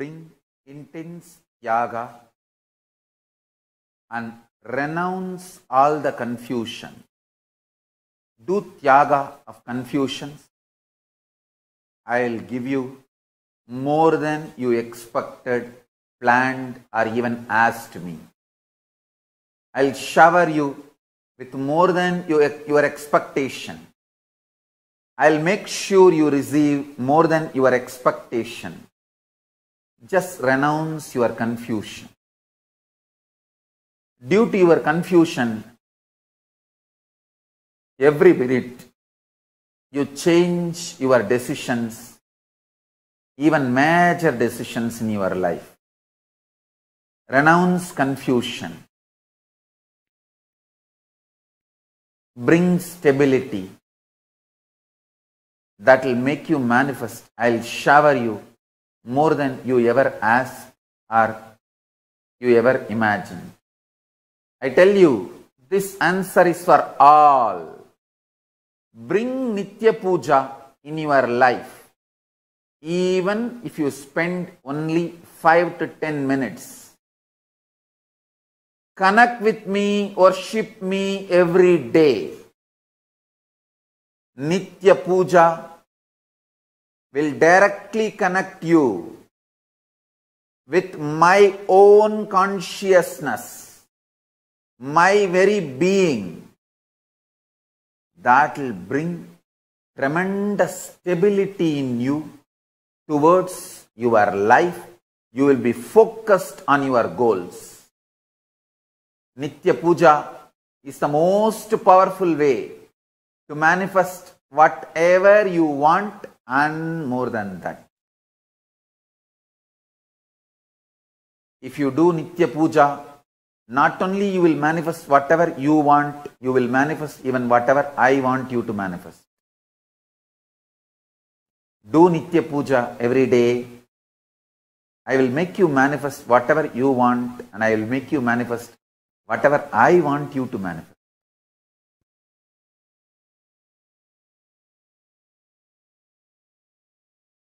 bring intense yaga and renounce all the confusion. Do yaga of confusions. I'll give you more than you expected, planned, or even asked me. I'll shower you with more than your your expectation. I'll make sure you receive more than your expectation just renounce your confusion. Due to your confusion, every minute you change your decisions, even major decisions in your life. Renounce confusion. Bring stability. That will make you manifest. I'll shower you more than you ever ask or you ever imagine. I tell you, this answer is for all. Bring Nitya Puja in your life, even if you spend only 5 to 10 minutes. Connect with me, worship me every day. Nitya Puja will directly connect you with my own consciousness, my very being. That will bring tremendous stability in you towards your life. You will be focused on your goals. Nitya Puja is the most powerful way to manifest whatever you want and more than that. If you do Nitya Puja, not only you will manifest whatever you want, you will manifest even whatever I want you to manifest. Do Nitya Puja every day. I will make you manifest whatever you want and I will make you manifest whatever I want you to manifest.